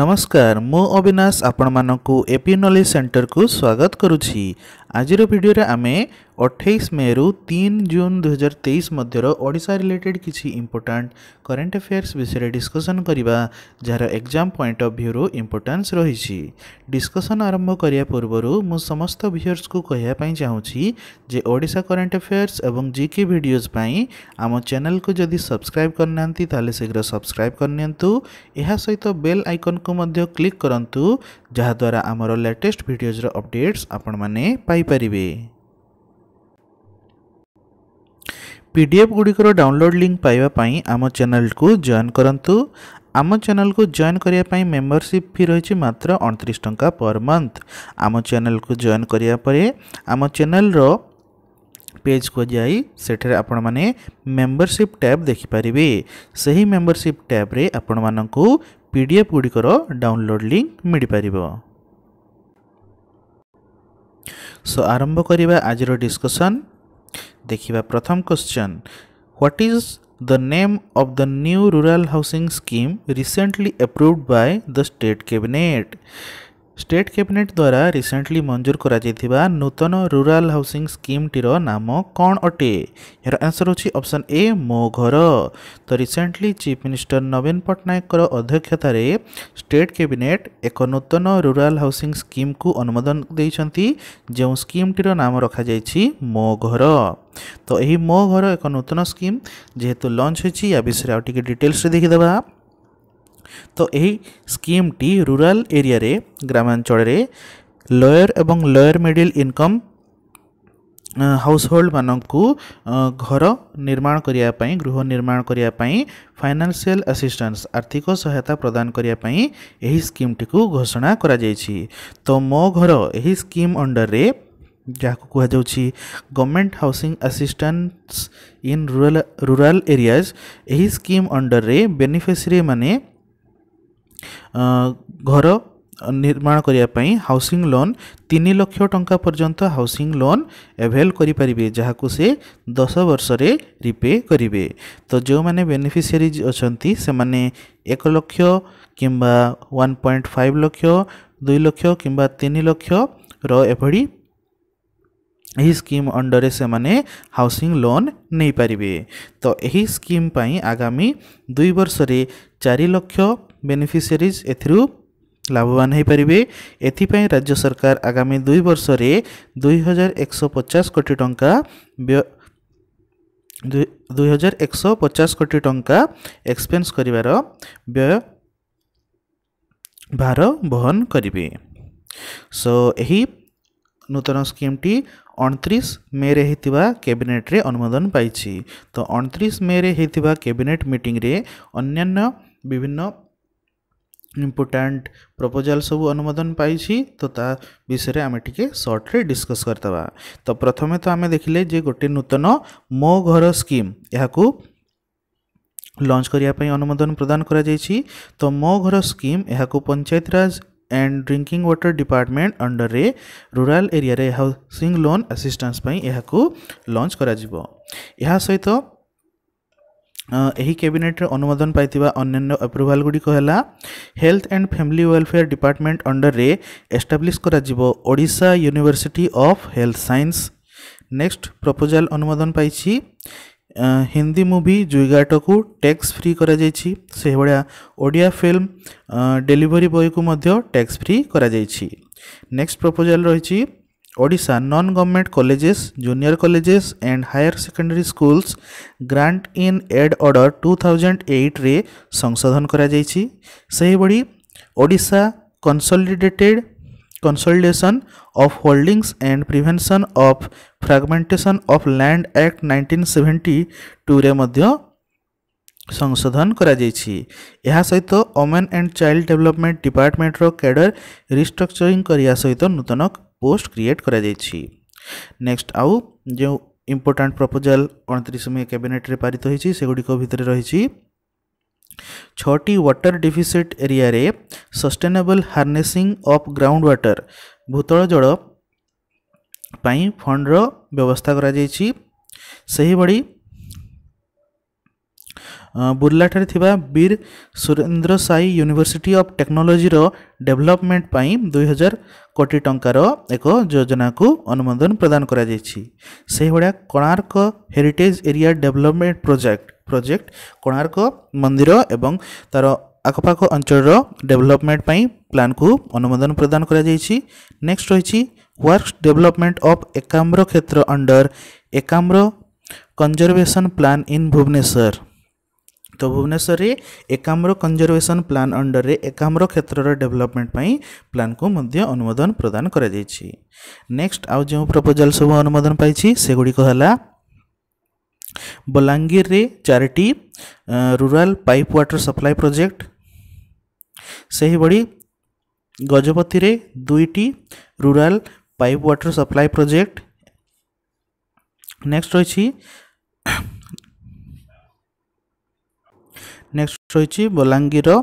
ନମସ୍କାର ମୁଁ ଅବିନାଶ ଆପଣମାନଙ୍କୁ ଏପି ନଲେଜ ସେଣ୍ଟରକୁ ସ୍ୱାଗତ କରୁଛି ଆଜିର ଭିଡ଼ିଓରେ ଆମେ ଅଠେଇଶ ମେରୁ ତିନି ଜୁନ୍ ଦୁଇହଜାର ତେଇଶ ମଧ୍ୟର ଓଡ଼ିଶା ରିଲେଟେଡ଼୍ କିଛି ଇମ୍ପୋର୍ଟାଣ୍ଟ କରେଣ୍ଟ ଆଫେୟାର୍ସ ବିଷୟରେ ଡିସ୍କସନ୍ କରିବା ଯାହାର ଏକ୍ଜାମ୍ ପଏଣ୍ଟ ଅଫ୍ ଭ୍ୟୁରୁ ଇମ୍ପୋର୍ଟାନ୍ସ ରହିଛି ଡିସ୍କସନ୍ ଆରମ୍ଭ କରିବା ପୂର୍ବରୁ ମୁଁ ସମସ୍ତ ଭିୟର୍ସକୁ କହିବା ପାଇଁ ଚାହୁଁଛି ଯେ ଓଡ଼ିଶା କରେଣ୍ଟ ଆଫେୟାର୍ସ ଏବଂ ଜି କି ଭିଡ଼ିଓଜ୍ ପାଇଁ ଆମ ଚ୍ୟାନେଲକୁ ଯଦି ସବସ୍କ୍ରାଇବ୍ କରିନାହାନ୍ତି ତାହେଲେ ଶୀଘ୍ର ସବସ୍କ୍ରାଇବ୍ କରିନିଅନ୍ତୁ ଏହା ସହିତ ବେଲ୍ ଆଇକନ୍କୁ ମଧ୍ୟ କ୍ଲିକ୍ କରନ୍ତୁ ଯାହାଦ୍ୱାରା ଆମର ଲେଟେଷ୍ଟ ଭିଡ଼ିଓଜ୍ର ଅପଡ଼େଟ୍ସ ଆପଣମାନେ ପାଇପାରିବେ पीडीएफ गुड़िकर डाउनलोड लिंक पाइबापी आम चेल को जॉन करूँ आम चेल को जॉन करने मेम्बरशिप फी रही मात्र अड़तीस टाँचा पर मंथ आम चेल को जॉन करापर आम चेल्र पेज को जाई सेठरे आपण मैंने मेम्बरशिप टैब देखिपर से ही मेम्बरशिप टैब्रे आपण मानक पीडीएफ गुड़िकर डाउनलोड लिंक मिल पार सो आरंभ करवा आज डिस्कसन देखा प्रथम question what is the name of the new rural housing scheme recently approved by the state cabinet state cabinet ଦ୍ୱାରା ରିସେଣ୍ଟଲି ମଞ୍ଜୁର କରାଯାଇଥିବା ନୂତନ ରୁରାଲ ହାଉସିଂ ସ୍କିମ୍ଟିର ନାମ କ'ଣ ଅଟେ ଏହାର ଆନ୍ସର୍ ହେଉଛି ଅପସନ୍ ଏ ମୋ ଘର ତ ରିସେଣ୍ଟଲି ଚିଫ୍ ମିନିଷ୍ଟର ନବୀନ ପଟ୍ଟନାୟକଙ୍କର ଅଧ୍ୟକ୍ଷତାରେ ଷ୍ଟେଟ୍ କ୍ୟାବିନେଟ୍ ଏକ ନୂତନ ରୁରାଲ ହାଉସିଂ ସ୍କିମ୍କୁ ଅନୁମୋଦନ ଦେଇଛନ୍ତି ଯେଉଁ ସ୍କିମ୍ଟିର ନାମ ରଖାଯାଇଛି ମୋ ଘର ତ ଏହି ମୋ ଘର ଏକ ନୂତନ ସ୍କିମ୍ ଯେହେତୁ ଲଞ୍ଚ ହୋଇଛି ୟା ବିଷୟରେ ଆଉ ଟିକିଏ ଡିଟେଲ୍ସରେ ଦେଖିଦେବା তো এই স্কিমটি রুরাল এরিয়ারে গ্রামাঞ্চଳରେ লয়ার এবং লয়ার মিডিল ইনকম ହାଉସହୋଲ୍ଡ ମାନଙ୍କୁ ଘର ନିର୍ମାଣ କରିବା ପାଇଁ ଗୃହ ନିର୍ମାଣ କରିବା ପାଇଁ ଫାଇନାନ୍ସିଆଲ ଆସିଷ୍ଟାନ୍ସ ଆର୍ଥିକ ସହାୟତା ପ୍ରଦାନ କରିବା ପାଇଁ ଏହି ସ୍କିମ୍ଟିକୁ ଘୋଷଣା କରାଯାଇଛି ତ ମୋ ଘର ଏହି ସ୍କିମ୍ ଅଣ୍ଡରରେ ଯାହାକୁ କୁହାଯାଉଛି government housing assistance in rural rural areas ଏହି ସ୍କିମ୍ ଅଣ୍ଡରରେ ବେନିଫିସିଆରୀମାନେ घर निर्माण करने हाउसी लोन तीन लक्ष टा पर्यटन हाउसी लोन एभेल करेंगे जहाँ को से दस वर्ष रिपे करे तो जो मैंने बेनिफिशरी अच्छा से मैंने एक लक्ष कि वन पॉइंट फाइव लक्ष दुई लक्ष कि तीन लक्ष रही स्कीम अंडर से मैंने हाउसी लोन नहीं पारे तो यही स्कीम आगामी दुई वर्ष चार लक्ष ବେନିଫିସିଆରିଜ୍ ଏଥିରୁ ଲାଭବାନ ହୋଇପାରିବେ ଏଥିପାଇଁ ରାଜ୍ୟ ସରକାର ଆଗାମୀ ଦୁଇ ବର୍ଷରେ ଦୁଇ ହଜାର ଏକଶହ ପଚାଶ କୋଟି ଟଙ୍କା ବ୍ୟୟ ଦୁଇ ହଜାର ଏକଶହ ପଚାଶ କୋଟି ଟଙ୍କା ଏକ୍ସପେନ୍ସ କରିବାର ବ୍ୟୟ ଭାର ବହନ କରିବେ ସୋ ଏହି ନୂତନ ସ୍କିମ୍ଟି ଅଣତିରିଶ ମେରେ ହୋଇଥିବା କ୍ୟାବିନେଟ୍ରେ ଅନୁମୋଦନ ପାଇଛି ତ ଅଣତିରିଶ ମେରେ ହୋଇଥିବା କ୍ୟାବିନେଟ୍ ମିଟିଂରେ ଅନ୍ୟାନ୍ୟ ବିଭିନ୍ନ ଇମ୍ପୋର୍ଟାଣ୍ଟ ପ୍ରପୋଜାଲ୍ ସବୁ ଅନୁମୋଦନ ପାଇଛି ତ ତା ବିଷୟରେ ଆମେ ଟିକେ ସର୍ଟରେ ଡିସ୍କସ୍ କରିଦେବା ତ ପ୍ରଥମେ ତ ଆମେ ଦେଖିଲେ ଯେ ଗୋଟିଏ ନୂତନ ମୋ ଘର ସ୍କିମ୍ ଏହାକୁ ଲଞ୍ଚ କରିବା ପାଇଁ ଅନୁମୋଦନ ପ୍ରଦାନ କରାଯାଇଛି ତ ମୋ ଘର ସ୍କିମ୍ ଏହାକୁ Panchayati Raj and drinking water department under रे रूराल एरिया रे हाउसिंग लोन असिस्टेंस ପାଇଁ ଏହାକୁ ଲଞ୍ଚ କରାଯିବ ଏହା ସହିତ ଏହି କ୍ୟାବିନେଟ୍ର ଅନୁମୋଦନ ପାଇଥିବା ଅନ୍ୟାନ୍ୟ ଆପ୍ରୁଭାଲ୍ଗୁଡ଼ିକ ହେଲା health and family welfare department ଅଣ୍ଡରରେ ଏଷ୍ଟାବ୍ଲିଶ୍ କରାଯିବ Odisha university of health science next proposal ଅନୁମୋଦନ ପାଇଛି ହିନ୍ଦୀ ମୁଭି ଜୁଇଗାଟକୁ ଟ୍ୟାକ୍ସ ଫ୍ରି କରାଯାଇଛି ସେହିଭଳିଆ ଓଡ଼ିଆ ଫିଲ୍ମ ଡେଲିଭରି ବୟକୁ ମଧ୍ୟ ଟ୍ୟାକ୍ସ ଫ୍ରି କରାଯାଇଛି ନେକ୍ସଟ ପ୍ରପୋଜାଲ୍ ରହିଛି Odisha non government colleges, junior colleges and higher secondary schools grant in aid order 2008 ରେ ସଂଶୋଧନ କରାଯାଇଛି ସେହିଭଳି Odisha କନସଲିଡେଟେଡ୍ consolidation of holdings and prevention of fragmentation of land act 1972 ରେ ମଧ୍ୟ ସଂଶୋଧନ କରାଯାଇଛି ଏହା ସହିତ ଓମେନ୍ ଆଣ୍ଡ ଚାଇଲ୍ଡ ଡେଭଲପମେଣ୍ଟ ଡିପାର୍ଟମେଣ୍ଟର କ୍ୟାଡର ରିଷ୍ଟ୍ରକ୍ଚରିଂ କରିବା ସହିତ ନୂତନ ପୋଷ୍ଟ କ୍ରିଏଟ୍ କରାଯାଇଛି ନେକ୍ସଟ ଆଉ ଯେଉଁ ଇମ୍ପୋର୍ଟାଣ୍ଟ ପ୍ରପୋଜାଲ୍ ଅଣତିରିଶ ମେ କ୍ୟାବିନେଟ୍ରେ ପାରିତ ହୋଇଛି ସେଗୁଡ଼ିକ ଭିତରେ ରହିଛି ଛଅଟି ୱାଟର ଡିଫିସିଟ୍ ଏରିଆରେ sustainable harnessing of ground water ଭୂତଳ ଜଳ ପାଇଁ ଫଣ୍ଡର ବ୍ୟବସ୍ଥା କରାଯାଇଛି ସେହିଭଳି ବୁର୍ଲାଠାରେ ଥିବା ବୀର ସୁରେନ୍ଦ୍ର ସାଇ ୟୁନିଭର୍ସିଟି ଅଫ୍ ଟେକ୍ନୋଲୋଜିର ଡେଭଲପମେଣ୍ଟ ପାଇଁ ଦୁଇହଜାର କୋଟି ଟଙ୍କାର ଏକ ଯୋଜନାକୁ ଅନୁମୋଦନ ପ୍ରଦାନ କରାଯାଇଛି ସେହିଭଳିଆ Konark heritage area development project project Konark ମନ୍ଦିର ଏବଂ ତା'ର ଆଖପାଖ ଅଞ୍ଚଳର ଡେଭଲପମେଣ୍ଟ ପାଇଁ ପ୍ଲାନ୍କୁ ଅନୁମୋଦନ ପ୍ରଦାନ କରାଯାଇଛି ନେକ୍ସଟ ରହିଛି works development of Ekamra Kshetra under Ekamra conservation plan in Bhubaneswar তো ভুবনেশ্বরে একাম্র কঞ্জরভেশন প্লান অন্ডরে একাম্র ক্ষেত্রর ডেভেলপমেন্ট পাই প্লানকু মধ্য অনুমোদন প্রদান করা যাইছি নেক্সট আউ যে প্রপোজাল সব অনুমোদন পাইছি সেগুড়ি হলা বলাঙ্গীরে চারিটি rural pipe water supply project সেইভাবে গজপতিরে দুইটি rural pipe water supply project next রয়েছে ରହିଛି ବଲାଙ୍ଗୀର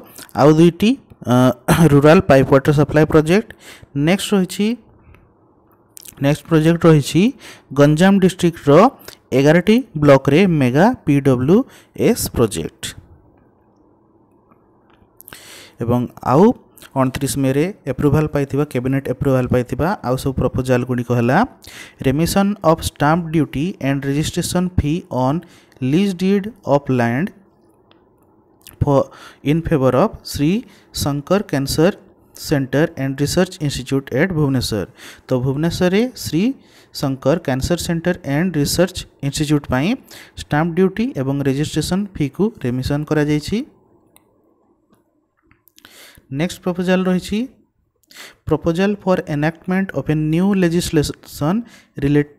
ଆଉ ଦୁଇଟି rural pipe water supply project next ରହିଛି ନେକ୍ସଟ ପ୍ରୋଜେକ୍ଟ ରହିଛି ଗଞ୍ଜାମ ଡିଷ୍ଟ୍ରିକ୍ଟର ଏଗାରଟି ବ୍ଲକରେ mega P W S project ଏବଂ ଆଉ ଅଣତିରିଶ ମେରେ ଏପ୍ରୁଭାଲ୍ ପାଇଥିବା କ୍ୟାବିନେଟ୍ ଏପ୍ରୁଭାଲ୍ ପାଇଥିବା ଆଉ ସବୁ ପ୍ରପୋଜାଲ୍ ଗୁଡ଼ିକ ହେଲା remission of stamp duty and registration fee on lease deed of land for in favor of Sri Shankar Cancer centre and research institute at Bhubaneswar তো ভুবনেশ্বরে Sri Shankar cancer centre and research institute পাই stamp duty এবং registration fee কু remission করা যাইছি next proposal রয়েছে proposal for enactment of a new legislation relate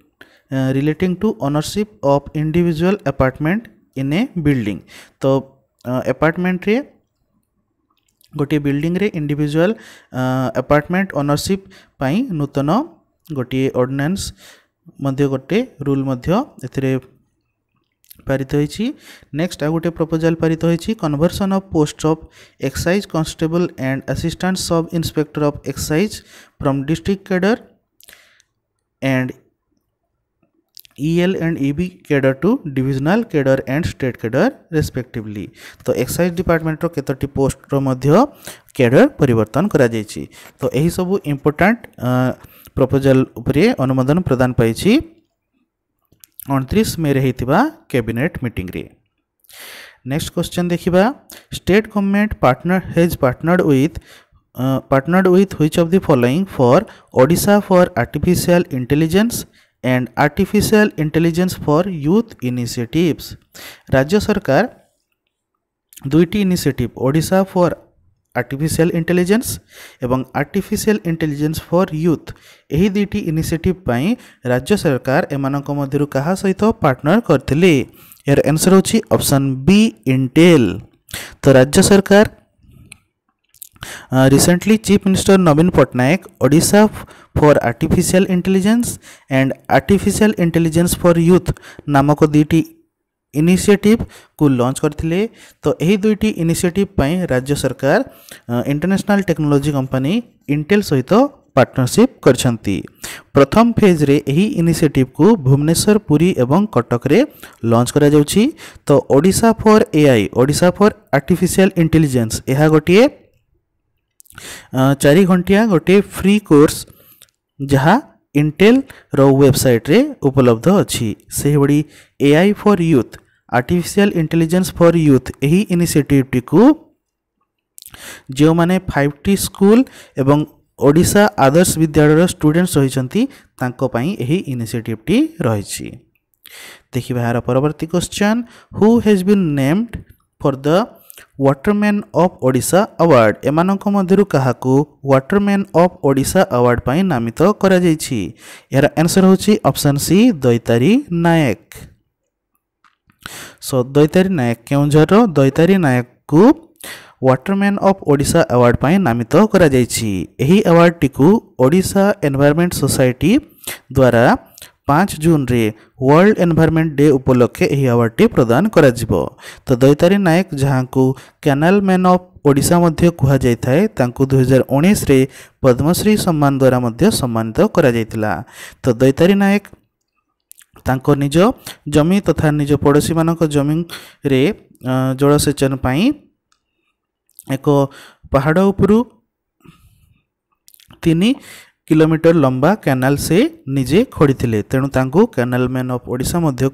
relating to ownership of individual apartment in a building तो ଆପାର୍ଟମେଣ୍ଟରେ ଗୋଟିଏ ବିଲ୍ଡିଂରେ ଇଣ୍ଡିଭିଜୁଆଲ୍ ଆପାର୍ଟମେଣ୍ଟ ଓନରସିପ୍ ପାଇଁ ନୂତନ ଗୋଟିଏ ଅର୍ଡ଼ିନାନ୍ସ ମଧ୍ୟ ଗୋଟିଏ ରୁଲ୍ ମଧ୍ୟ ଏଥିରେ ପାରିତ ହୋଇଛି ନେକ୍ସଟ ଆଉ ଗୋଟିଏ ପ୍ରପୋଜାଲ୍ ପାରିତ ହୋଇଛି conversion of post of excise constable and assistant sub inspector of excise from district cadre and EL and EB cadre to divisional cadre and state cadre respectively तो एक्साइज डिपार्टमेंटर कतोट पोस्टर कैडर पर तो यही सब इम्पोर्टाट प्रपोजाल अनुमोदन प्रदान पाई अणतीस मे कैबिनेट मीटिंग रे नेक्स्ट क्वेश्चन देखा state government partner has partnered with partnered with which of the following for Odisha for artificial intelligence and artificial intelligence for youth initiatives राज्य सरकार दुईट initiative Odisha for artificial intelligence एवं artificial intelligence for youth ଏହି ଦୁଇଟି initiative ପାଇଁ ରାଜ୍ୟ ସରକାର ଏମାନଙ୍କ ମଧ୍ୟରୁ କାହା ସହିତ ପାର୍ଟନର କରିଥିଲେ ଏହାର ଆନ୍ସର୍ ହେଉଛି ଅପସନ୍ ବି ଇଣ୍ଟେଲ୍ ତ recently chief minister Naveen Patnaik Odisha for artificial intelligence and artificial intelligence for youth नामक दुईटी इनिशिएटिव को लॉन्च करते तो यही दुईट इनिशिएटिव राज्य सरकार इंटरनेशनल टेक्नोलॉजी कंपनी इंटेल सहित पार्टनरशिप कर प्रथम फेज रे यही इनिशिएटिव को भुवनेश्वर पुरी एवं कटक रे लॉन्च करा तो Odisha for AI Odisha for artificial intelligence यह गोटे ଚାରି ଘଣ୍ଟିଆ ଗୋଟିଏ ଫ୍ରି କୋର୍ସ ଯାହା ଇଣ୍ଟେଲ୍ର ୱେବସାଇଟ୍ରେ ଉପଲବ୍ଧ ଅଛି ସେହିଭଳି A I for youth artificial intelligence for youth ଏହି ଇନିସିଏଟିଭ୍ଟିକୁ ଯେଉଁମାନେ ଫାଇଭ୍ ଟି ସ୍କୁଲ୍ ଏବଂ ଓଡ଼ିଶା ଆଦର୍ଶ ବିଦ୍ୟାଳୟର ଷ୍ଟୁଡେଣ୍ଟସ୍ ରହିଛନ୍ତି ତାଙ୍କ ପାଇଁ ଏହି ଇନିସିଏଟିଭ୍ଟି ରହିଛି ଦେଖିବା ଏହାର ପରବର୍ତ୍ତୀ question who has been named for the waterman of Odisha award ଏମାନଙ୍କ ମଧ୍ୟରୁ କାହାକୁ ୱାଟରମ୍ୟାନ୍ ଅଫ୍ ଓଡ଼ିଶା ଆୱାର୍ଡ଼ ପାଇଁ ନାମିତ କରାଯାଇଛି ଏହାର ଆନ୍ସର୍ ହେଉଛି option C Daitari Nayak so Daitari Nayak କେଉଁଝରର ଦୈତାରୀ ନାୟକକୁ ୱାଟରମ୍ୟାନ୍ ଅଫ୍ ଓଡ଼ିଶା ଆୱାର୍ଡ଼ ପାଇଁ ନାମିତ କରାଯାଇଛି ଏହି ଆୱାର୍ଡ଼ଟିକୁ ଓଡ଼ିଶା ଏନ୍ଭାୟରମେଣ୍ଟ ସୋସାଇଟି ଦ୍ୱାରା ପାଞ୍ଚ ଜୁନ୍ରେ ୱାର୍ଲଡ ଏନ୍ଭାରମେଣ୍ଟ ଡେ ଉପଲକ୍ଷେ ଏହି ଆୱାର୍ଡ଼ଟି ପ୍ରଦାନ କରାଯିବ ତ ଦୈତାରୀ ନାୟକ ଯାହାଙ୍କୁ କ୍ୟାନାଲ ମ୍ୟାନ୍ ଅଫ୍ ଓଡ଼ିଶା ମଧ୍ୟ କୁହାଯାଇଥାଏ ତାଙ୍କୁ ଦୁଇହଜାର ଉଣେଇଶରେ ପଦ୍ମଶ୍ରୀ ସମ୍ମାନ ଦ୍ୱାରା ମଧ୍ୟ ସମ୍ମାନିତ କରାଯାଇଥିଲା ତ ଦୈତାରୀ ନାୟକ ତାଙ୍କ ନିଜ ଜମି ତଥା ନିଜ ପଡ଼ୋଶୀମାନଙ୍କ ଜମିରେ ଜଳସେଚନ ପାଇଁ ଏକ ପାହାଡ଼ ଉପରୁ ତିନି किलोमीटर लंबा कैनाल से निजे खड़ी थे तेणुता कैनाल मैन अफ ओा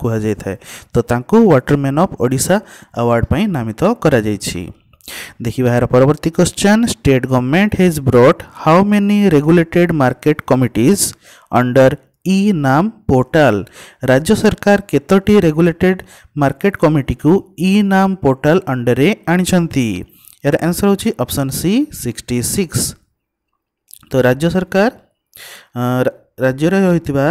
कहुए तो water man of Odisha award पर नामित कर देखा यार परवर्त question state government has brought how many regulated market committees under E NAM portal राज्य सरकार कतोटी रेगुलेटेड मार्केट कमिटी को इ नाम पोर्टाल अंडर आनी यार answer option C sixty six तो राज्य सरकार ରାଜ୍ୟରେ ରହିଥିବା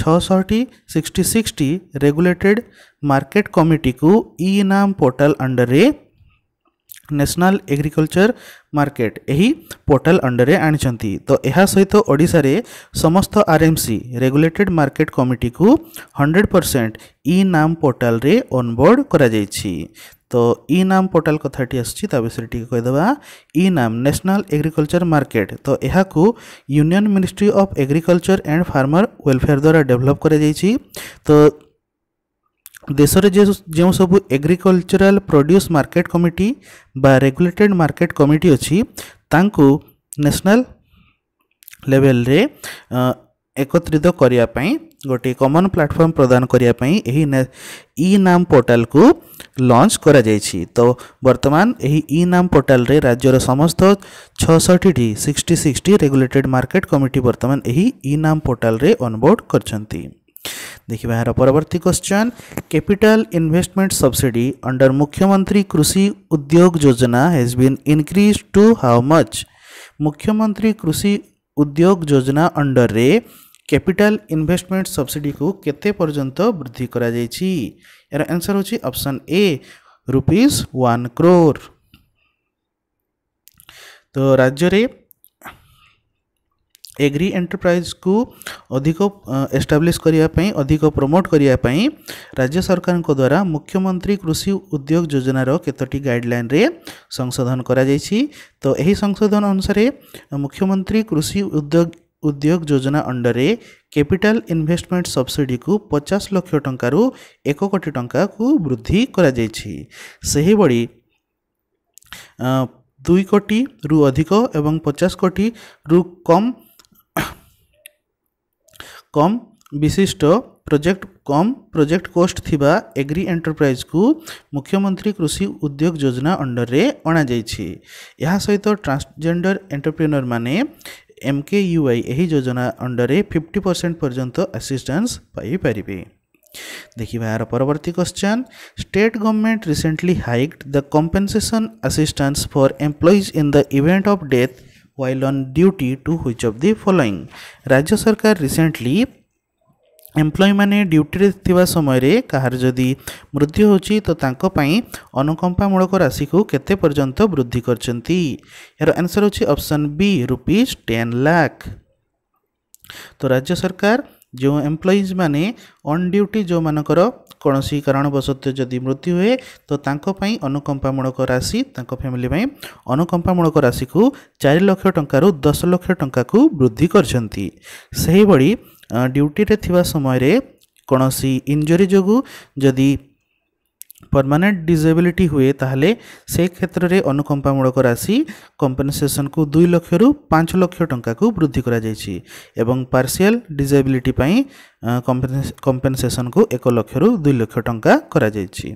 ଛଅଶହଟି ସିକ୍ସଟି ସିକ୍ସଟି ରେଗୁଲେଟେଡ଼ ମାର୍କେଟ କମିଟିକୁ ଇ ନାମ ପୋର୍ଟାଲ ଅଣ୍ଡରରେ ନ୍ୟାସନାଲ୍ ଏଗ୍ରିକଲଚର ମାର୍କେଟ ଏହି ପୋର୍ଟାଲ ଅଣ୍ଡରରେ ଆଣିଛନ୍ତି ତ ଏହା ସହିତ ଓଡ଼ିଶାରେ ସମସ୍ତ ଆର୍ଏମ୍ସି ରେଗୁଲେଟେଡ଼ ମାର୍କେଟ କମିଟିକୁ ହଣ୍ଡ୍ରେଡ଼ ପରସେଣ୍ଟ ଇ ନାମ ପୋର୍ଟାଲରେ ଅନବୋର୍ଡ଼ କରାଯାଇଛି তো ই নাম পোর্টাল কথাটি আসছে তা বিষয়ে টিকে কইদেবা ই নাম ন্যাশনাল এগ্রিকলচার মার্কেট তো এখন union ministry of agriculture and farmer welfare দ্বারা ডেভেলপ করা যাইছি তো দেশের যে যে সব এগ্রিকলচারাল প্রড্যুস মার্কেট কমিটি বা রেগুলেটেড মার্কেট কমিটি অছি তাঙ্কু ন্যাশনাল লেভেলরে एकत्रित करने गोटे कमन प्लाटफर्म प्रदान करने इ नाम पोर्टाल को लंच कर तो बर्तमान यही इ नाम पोर्टाल राज्यर समस्त छसठ टी sixty sixty regulated market committee बर्तमान यही इ नाम पोर्टाल रे अनबोर्ड कर देखिए यार परवर्त question capital investment subsidy under Mukhyamantri Krushi Udyog Yojana has been increase to how much Mukhyamantri Krushi Udyog योजना अंडर रे कैपिटल इन्वेस्टमेंट सब्सिडी को केते पर्यंत वृद्धि करा जाय छी एर आंसर होची option A rupees one crore तो राज्य रे एग्री एंटरप्राइज को अधिक एस्टाब्लिश करिया पई अधिक प्रमोट करिया पई राज्य सरकार को द्वारा मुख्यमंत्री कृषि उद्योग योजना रो केतटी गाइडलाइन रे संशोधन करा जाय छी तो एही संशोधन अनुसार मुख्यमंत्री कृषि उद्योग ଉଦ୍ୟୋଗ ଯୋଜନା ଅଣ୍ଡରରେ କ୍ୟାପିଟାଲ ଇନଭେଷ୍ଟମେଣ୍ଟ ସବସିଡିକୁ ପଚାଶ ଲକ୍ଷ ଟଙ୍କାରୁ ଏକ କୋଟି ଟଙ୍କାକୁ ବୃଦ୍ଧି କରାଯାଇଛି ସେହିଭଳି ଦୁଇ କୋଟିରୁ ଅଧିକ ଏବଂ ପଚାଶ କୋଟିରୁ କମ୍ କମ୍ ବିଶିଷ୍ଟ ପ୍ରୋଜେକ୍ଟ କମ୍ ପ୍ରୋଜେକ୍ଟ କୋଷ୍ଟ ଥିବା ଏଗ୍ରି ଏଣ୍ଟରପ୍ରାଇଜକୁ ମୁଖ୍ୟମନ୍ତ୍ରୀ କୃଷି ଉଦ୍ୟୋଗ ଯୋଜନା ଅଣ୍ଡରରେ ଅଣାଯାଇଛି ଏହା ସହିତ ଟ୍ରାନ୍ସଜେଣ୍ଡର ଏଣ୍ଟରପ୍ରିନରମାନେ एम के यू आई योजना अंडर में फिफ्टी परसेंट पर्यटन आसीस्टान्स पाइपर देखा यार परवर्त question state government recently hiked the compensation assistance for employees in the event of death while on duty to which of the following राज्य सरकार रिसेंटली ଏମ୍ପ୍ଲୟି ମାନେ ଡ୍ୟୁଟିରେ ଥିବା ସମୟରେ କାହାର ଯଦି ମୃତ୍ୟୁ ହେଉଛି ତ ତାଙ୍କ ପାଇଁ ଅନୁକମ୍ପାମୂଳକ ରାଶିକୁ କେତେ ପର୍ଯ୍ୟନ୍ତ ବୃଦ୍ଧି କରିଛନ୍ତି ଏହାର ଆନ୍ସର୍ ହେଉଛି option B rupees ten lakh ତ ରାଜ୍ୟ ସରକାର ଯେଉଁ ଏମ୍ପ୍ଲୟିଜ୍ ମାନେ ଅନ୍ ଡ୍ୟୁଟି ଯେଉଁମାନଙ୍କର କୌଣସି କାରଣବଶତଃ ଯଦି ମୃତ୍ୟୁ ହୁଏ ତ ତାଙ୍କ ପାଇଁ ଅନୁକମ୍ପାମୂଳକ ରାଶି ତାଙ୍କ ଫ୍ୟାମିଲି ପାଇଁ ଅନୁକମ୍ପାମୂଳକ ରାଶିକୁ ଚାରି ଲକ୍ଷ ଟଙ୍କାରୁ ଦଶ ଲକ୍ଷ ଟଙ୍କାକୁ ବୃଦ୍ଧି କରିଛନ୍ତି ସେହିଭଳି ଡ୍ୟୁଟିରେ ଥିବା ସମୟରେ କୌଣସି ଇଞ୍ଜୁରୀ ଯୋଗୁଁ ଯଦି ପରମାନେଣ୍ଟ ଡିଜେବିଲିଟି ହୁଏ ତାହେଲେ ସେ କ୍ଷେତ୍ରରେ ଅନୁକମ୍ପାମୂଳକ ରାଶି କମ୍ପେନସେସନକୁ ଦୁଇ ଲକ୍ଷରୁ ପାଞ୍ଚ ଲକ୍ଷ ଟଙ୍କାକୁ ବୃଦ୍ଧି କରାଯାଇଛି ଏବଂ ପାର୍ସିଆଲ ଡିଜେବିଲିଟି ପାଇଁ କମ୍ପେନସେସନକୁ ଏକ ଲକ୍ଷରୁ ଦୁଇ ଲକ୍ଷ ଟଙ୍କା କରାଯାଇଛି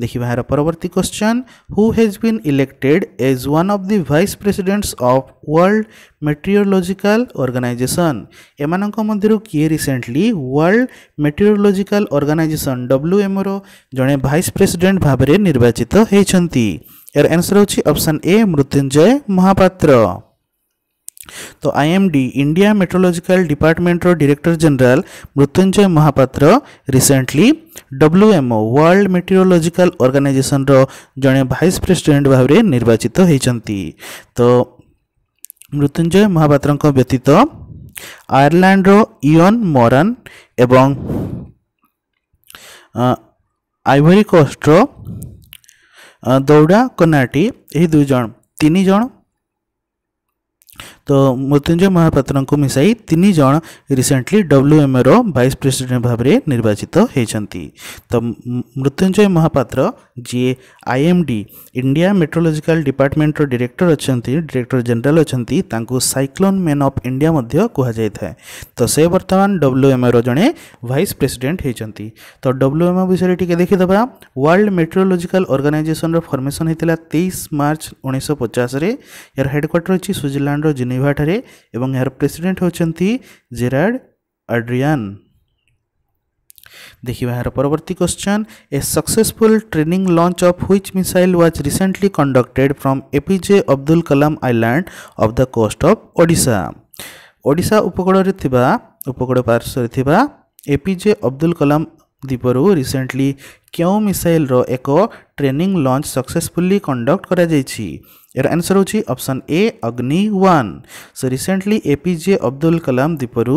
देखिए भाई परवर्ती question who has been elected as one of the vice presidents of world meteorological organization एमानक मध्य किए रिसेंटली वर्ल्ड मेट्रियोलोजिकल ऑर्गेनाइजेशन डब्ल्यूएमओर जड़े भाइस प्रेसीडेट भाव निर्वाचित होती यार answer option A Mrutyunjay Mohapatra ତ I M D India meteorological ଡିପାର୍ଟମେଣ୍ଟର director general Mrutyunjay Mohapatra recently WMO world meteorological ଅର୍ଗାନାଇଜେସନର ଜଣେ ଭାଇସ୍ ପ୍ରେସିଡେଣ୍ଟ ଭାବରେ ନିର୍ବାଚିତ ହୋଇଛନ୍ତି ତ ମୃତ୍ୟୁଞ୍ଜୟ ମହାପାତ୍ରଙ୍କ ବ୍ୟତୀତ ଆୟର୍ଲାଣ୍ଡର ଇଅନ୍ ମରାନ୍ ଏବଂ ଆଇଭରି କୋଷ୍ଟର ଦୌଡ଼ା କନାଟି ଏହି ଦୁଇ ଜଣ ତିନି ଜଣ तो मृत्युंजय महापात्र को मिसाई तीन जन recently W M A vice president भाव में निर्वाचित होती तो Mrutyunjay Mohapatra ji I M D India meteorological डिपार्टमेंटर डिरेक्टर अच्छा डिरेक्टर जेनेल अच्छा सैक्लोन मैन अफ इंडिया कहुए तो से बर्तमान डब्ल्यू एम ए रे भाइस प्रेसीडेट होती तो डब्ल्यू एम ए विषय टी देखीद वर्ल्ड मेट्रोलोजिकाल अर्गानाइजेसन रमेसन होता है तेईस मार्च उन्नीस पचास यार हेडक्वाटर अच्छी स्विजरलैंड जिने ଜେନିଭାଠାରେ ଏବଂ ଏହାର ପ୍ରେସିଡେଣ୍ଟ ହେଉଛନ୍ତି ଜେରାର୍ଡ ଆଡ୍ରିଆନ୍ ଦେଖିବା ଏହାର ପରବର୍ତ୍ତୀ question a successful training launch of which missile was recently conducted from APJ Abdul Kalam island of the coast of Odisha Odisha ଉପକୂଳରେ ଥିବା ଉପକୂଳ ପାର୍ଶ୍ୱରେ ଥିବା ଏପିଜେ ଅବଦୁଲ କଲାମ ଦ୍ୱୀପରୁ ରିସେଣ୍ଟଲି କେଉଁ ମିସାଇଲ୍ର ଏକ ଟ୍ରେନିଂ ଲଞ୍ଚ ସକ୍ସେସଫୁଲି କଣ୍ଡକ୍ଟ କରାଯାଇଛି यार आंसर होची option A Agni one so recently APJ Abdul Kalam दीपर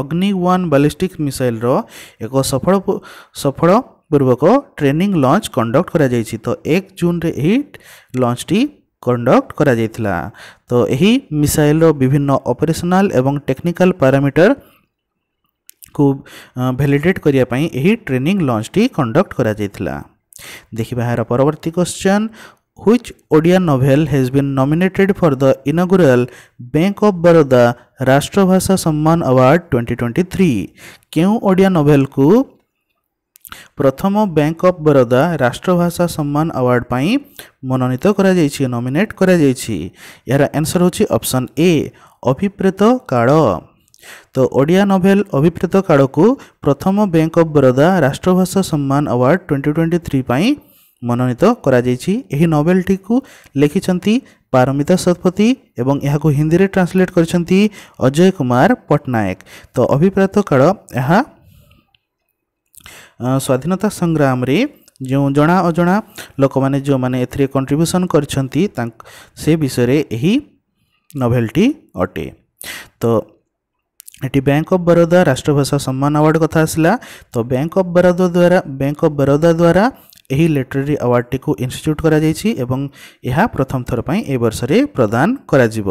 अग्नि वन बालिस्टिक मिसाइल रो एक सफल सफल पूर्वक ट्रेनिंग लॉन्च कंडक्ट करा कर तो एक जून रे लॉन्च टी कंडक्ट करा कराइला तो यही मिसाइल रो विभिन्न ऑपरेशनल एवं टेक्निकल पैरामीटर को वैलिडेट करने ट्रेनिंग लॉन्च टी कंडक्ट करा कर देखा यार परवर्ती question Which Odia novel has been nominated for the inaugural Bank of Baroda Rashtrabhasha Samman Award 2023? क्यों ओडिया नोभेल को প্রথম bank of Baroda Rashtrabhasha Samman award পাই মনোনীত করা যাইছি নমিনেট করা যাইছি এর আনসর হচ্ছে অপশন এ অভিপ্রেত কাড় তো ওড়িয়া নভেল অভিপ্রেত কাড়কু প্রথম bank of Baroda Rashtrabhasha Samman award twenty twenty three পাই ମନୋନୀତ କରାଯାଇଛି ଏହି ନୋବେଲଟିକୁ ଲେଖିଛନ୍ତି ପାରମିତା ଶତପଥୀ ଏବଂ ଏହାକୁ ହିନ୍ଦୀରେ ଟ୍ରାନ୍ସଲେଟ୍ କରିଛନ୍ତି ଅଜୟ କୁମାର ପଟ୍ଟନାୟକ ତ ଅଭିପ୍ରାତ କାଳ ଏହା ସ୍ୱାଧୀନତା ସଂଗ୍ରାମରେ ଯେଉଁ ଜଣା ଅଜଣା ଲୋକମାନେ ଯେଉଁମାନେ ଏଥିରେ କଣ୍ଟ୍ରିବ୍ୟୁସନ୍ କରିଛନ୍ତି ତାଙ୍କ ସେ ବିଷୟରେ ଏହି ନୋଭେଲଟି ଅଟେ ତ ଏଠି ବ୍ୟାଙ୍କ ଅଫ୍ ବରୋଦା ରାଷ୍ଟ୍ରଭାଷା ସମ୍ମାନ ଆୱାର୍ଡ଼ କଥା ଆସିଲା ତ ବ୍ୟାଙ୍କ ଅଫ୍ ବରୋଦା ଦ୍ୱାରା ବ୍ୟାଙ୍କ ଅଫ୍ ବରୋଦା ଦ୍ୱାରା ଏହି ଲିଟରେରୀ ଆୱାର୍ଡ଼ଟିକୁ ଇନଷ୍ଟିଚ୍ୟୁଟ୍ କରାଯାଇଛି ଏବଂ ଏହା ପ୍ରଥମ ଥର ପାଇଁ ଏ ବର୍ଷରେ ପ୍ରଦାନ କରାଯିବ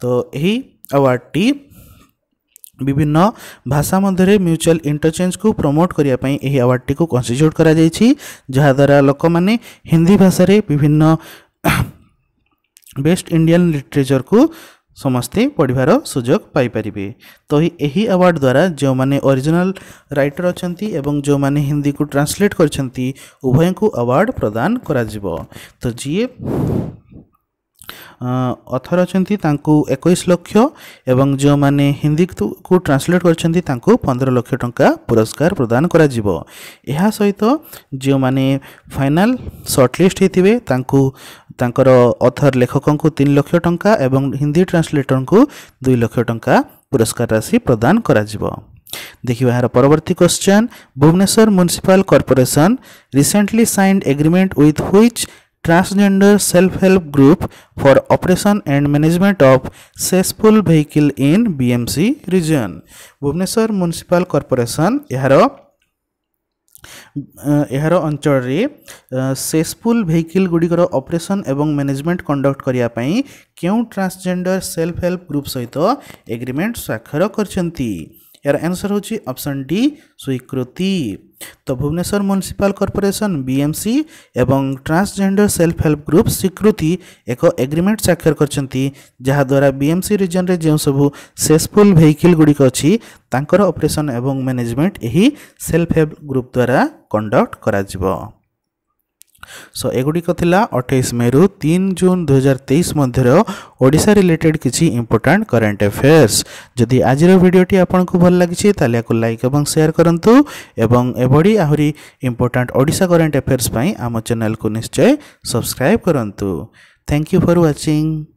ତ ଏହି ଆୱାର୍ଡ଼ଟି বিভিন্ন ভাষা মধ্যে মিউচুয়াল ইন্টরচেঞ্জকু প্রমোট করা এই আওয়ার্ডটি কনস্টিচ্যুট করা যাই যাদ্বারা লোক মানে হিন্দি ভাষার বিভিন্ন বেস্ট ইন্ডিয়ান লিটরেচর কু ସମସ୍ତେ ପଢ଼ିବାର ସୁଯୋଗ ପାଇପାରିବେ ତ ଏହି ଆୱାର୍ଡ଼ ଦ୍ୱାରା ଯେଉଁମାନେ ଅରିଜିନାଲ ରାଇଟର ଅଛନ୍ତି ଏବଂ ଯେଉଁମାନେ ହିନ୍ଦୀକୁ ଟ୍ରାନ୍ସଲେଟ୍ କରିଛନ୍ତି ଉଭୟଙ୍କୁ ଆୱାର୍ଡ଼ ପ୍ରଦାନ କରାଯିବ ତ ଯିଏ ଅଥର ଅଛନ୍ତି ତାଙ୍କୁ ଏକୋଇଶ ଲକ୍ଷ ଏବଂ ଯେଉଁମାନେ ହିନ୍ଦୀକୁ ଟ୍ରାନ୍ସଲେଟ୍ କରିଛନ୍ତି ତାଙ୍କୁ ପନ୍ଦର ଲକ୍ଷ ଟଙ୍କା ପୁରସ୍କାର ପ୍ରଦାନ କରାଯିବ ଏହା ସହିତ ଯେଉଁମାନେ ଫାଇନାଲ୍ ସର୍ଟଲିଷ୍ଟ ହୋଇଥିବେ ତାଙ୍କୁ ତାଙ୍କର ଅଥର ଲେଖକଙ୍କୁ ତିନି ଲକ୍ଷ ଟଙ୍କା ଏବଂ ହିନ୍ଦୀ ଟ୍ରାନ୍ସଲେଟରଙ୍କୁ ଦୁଇ ଲକ୍ଷ ଟଙ୍କା ପୁରସ୍କାର ରାଶି ପ୍ରଦାନ କରାଯିବ ଦେଖିବା ଏହାର ପରବର୍ତ୍ତୀ question Bhubaneswar municipal corporation recently signed agreement with which transgender self-help group for operation and management of cesspool vehicle in BMC region Bhubaneswar municipal corporation यार ଏହାର ଅଞ୍ଚଳରେ ସେସ୍ଫୁଲ୍ ଭେହିକିଲ୍ ଗୁଡ଼ିକର ଅପରେସନ୍ ଏବଂ ମ୍ୟାନେଜମେଣ୍ଟ କଣ୍ଡକ୍ଟ କରିବା ପାଇଁ କେଉଁ ଟ୍ରାନ୍ସଜେଣ୍ଡର ସେଲ୍ଫ ହେଲ୍ପ ଗ୍ରୁପ୍ ସହିତ agreement ସ୍ୱାକ୍ଷର କରିଛନ୍ତି ଏହାର ଆନ୍ସର୍ ହେଉଛି ଅପସନ୍ ଡି ସ୍ୱୀକୃତି তো ভুবনেশ্বর মুনিসিপাল কর্পোরেশন বিএমসি এবং ট্রান্সজেন্ডর সেলফ হেল্প গ্রুপ স্বীকৃতি এক এଗ୍ରିমেଣ୍ଟ ସ୍ୱାକ୍ଷର କରିଛନ୍ତି ଯାହାଦ୍ୱାରା ବିଏମ୍ସି ରିଜନ୍ରେ ଯେଉଁ ସବୁ ସେସ୍ଫୁଲ୍ ଭେହିକିଲ୍ ଗୁଡ଼ିକ ଅଛି ତାଙ୍କର ଅପରେସନ୍ ଏବଂ ମ୍ୟାନେଜମେଣ୍ଟ ଏହି ସେଲ୍ଫ ହେଲ୍ପ ଗ୍ରୁପ୍ ଦ୍ୱାରା କଣ୍ଡକ୍ଟ କରାଯିବ ସୋ ଏଗୁଡ଼ିକ ଥିଲା ଅଠେଇଶ ମେରୁ ତିନି ଜୁନ୍ ଦୁଇହଜାର ତେଇଶ ମଧ୍ୟର ଓଡ଼ିଶା ରିଲେଟେଡ଼୍ କିଛି ଇମ୍ପୋର୍ଟାଣ୍ଟ କରେଣ୍ଟ ଆଫେୟାର୍ସ ଯଦି ଆଜିର ଭିଡ଼ିଓଟି ଆପଣଙ୍କୁ ଭଲ ଲାଗିଛି ତାହେଲେ ଏହାକୁ ଲାଇକ୍ ଏବଂ ସେୟାର କରନ୍ତୁ ଏବଂ ଏଭଳି ଆହୁରି ଇମ୍ପୋର୍ଟାଣ୍ଟ ଓଡ଼ିଶା କରେଣ୍ଟ ଆଫେୟାର୍ସ ପାଇଁ ଆମ ଚ୍ୟାନେଲକୁ ନିଶ୍ଚୟ ସବସ୍କ୍ରାଇବ୍ କରନ୍ତୁ ଥ୍ୟାଙ୍କ ୟୁ ଫର୍ ୱାଚିଂ